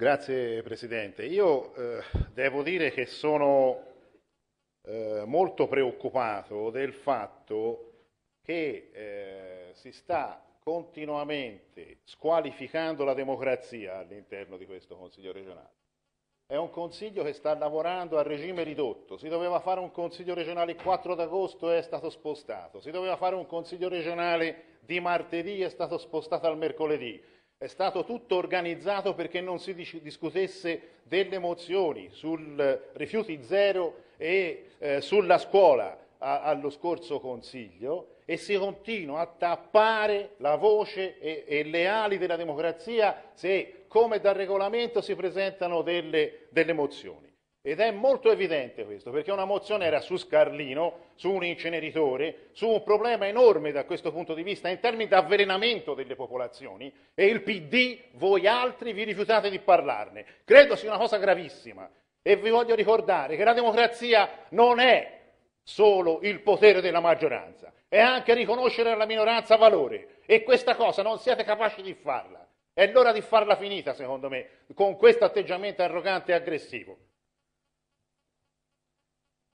Grazie Presidente. Io eh, devo dire che sono eh, molto preoccupato del fatto che eh, si sta continuamente squalificando la democrazia all'interno di questo Consiglio regionale. È un Consiglio che sta lavorando a regime ridotto. Si doveva fare un Consiglio regionale il 4 d'agosto e è stato spostato. Si doveva fare un Consiglio regionale di martedì e è stato spostato al mercoledì. È stato tutto organizzato perché non si discutesse delle mozioni sul rifiuti zero e eh, sulla scuola a, allo scorso Consiglio e si continua a tappare la voce e, e, le ali della democrazia se, come dal regolamento, si presentano delle, delle mozioni. Ed è molto evidente questo, perché una mozione era su Scarlino, su un inceneritore, su un problema enorme da questo punto di vista in termini di avvelenamento delle popolazioni e il PD, voi altri, vi rifiutate di parlarne. Credo sia una cosa gravissima e vi voglio ricordare che la democrazia non è solo il potere della maggioranza, è anche riconoscere alla minoranza valore e questa cosa non siete capaci di farla. È l'ora di farla finita, secondo me, con questo atteggiamento arrogante e aggressivo.